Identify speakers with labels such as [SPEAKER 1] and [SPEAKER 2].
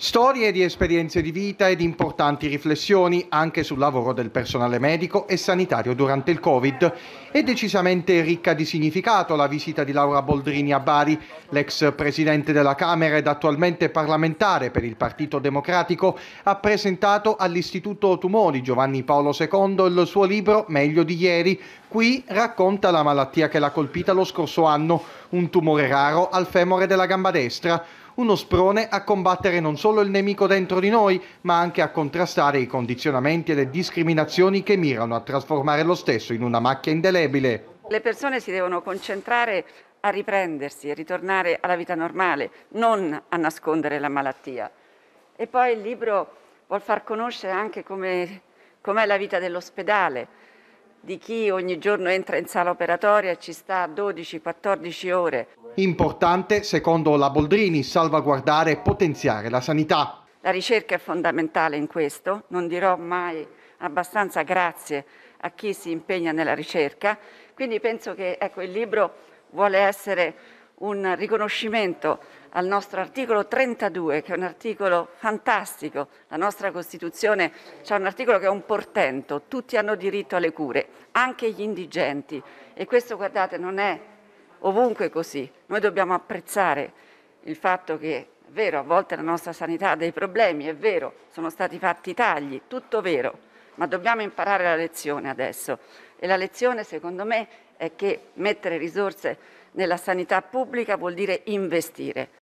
[SPEAKER 1] Storie di esperienze di vita ed importanti riflessioni anche sul lavoro del personale medico e sanitario durante il Covid. È decisamente ricca di significato la visita di Laura Boldrini a Bari, l'ex presidente della Camera ed attualmente parlamentare per il Partito Democratico, ha presentato all'Istituto Tumori Giovanni Paolo II il suo libro Meglio di ieri. Qui racconta la malattia che l'ha colpita lo scorso anno, un tumore raro al femore della gamba destra uno sprone a combattere non solo il nemico dentro di noi, ma anche a contrastare i condizionamenti e le discriminazioni che mirano a trasformare lo stesso in una macchia indelebile.
[SPEAKER 2] Le persone si devono concentrare a riprendersi e ritornare alla vita normale, non a nascondere la malattia. E poi il libro vuol far conoscere anche come, com'è la vita dell'ospedale, di chi ogni giorno entra in sala operatoria e ci sta 12-14 ore
[SPEAKER 1] importante, secondo la Boldrini, salvaguardare e potenziare la sanità.
[SPEAKER 2] La ricerca è fondamentale in questo, non dirò mai abbastanza grazie a chi si impegna nella ricerca, quindi penso che ecco, il libro vuole essere un riconoscimento al nostro articolo 32, che è un articolo fantastico. La nostra Costituzione c'è un articolo che è un portento, tutti hanno diritto alle cure, anche gli indigenti. E questo, guardate, non è ovunque così. Noi dobbiamo apprezzare il fatto che è vero, a volte la nostra sanità ha dei problemi, è vero, sono stati fatti tagli, tutto vero, ma dobbiamo imparare la lezione adesso. E la lezione, secondo me, è che mettere risorse nella sanità pubblica vuol dire investire.